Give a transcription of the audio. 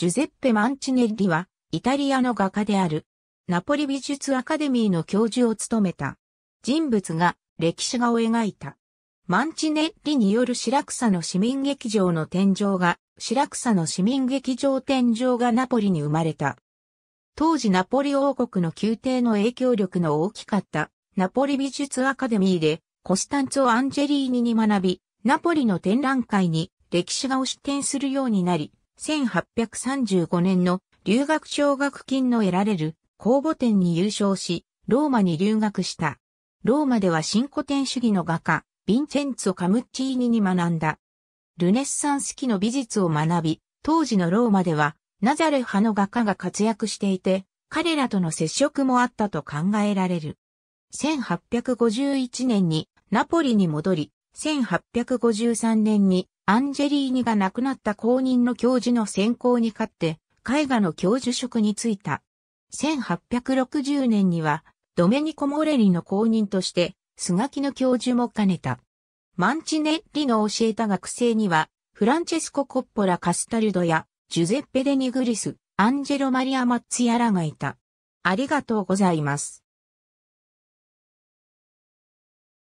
ジュゼッペ・マンチネッリは、イタリアの画家である、ナポリ美術アカデミーの教授を務めた、人物が歴史画を描いた。マンチネッリによる白草の市民劇場の天井が、白草の市民劇場天井がナポリに生まれた。当時ナポリ王国の宮廷の影響力の大きかったナポリ美術アカデミーでコスタンツォ・アンジェリーニに学び、ナポリの展覧会に歴史画を出展するようになり、1835年の留学奨学金の得られる公募展に優勝し、ローマに留学した。ローマでは新古典主義の画家、ヴィンチェンツォ・カムッチーニに学んだ。ルネッサンス期の美術を学び、当時のローマでは、ナザレ派の画家が活躍していて、彼らとの接触もあったと考えられる。1851年にナポリに戻り、1853年にアンジェリーニが亡くなった公認の教授の選考に勝って、絵画の教授職に就いた。1860年には、ドメニコ・モレリの公認として、スガキの教授も兼ねた。マンチネッリの教えた学生には、フランチェスコ・コッポラ・カスタルドや、ジュゼッペ・デ・ニグリス、アンジェロ・マリア・マッツィアラがいた。ありがとうございます。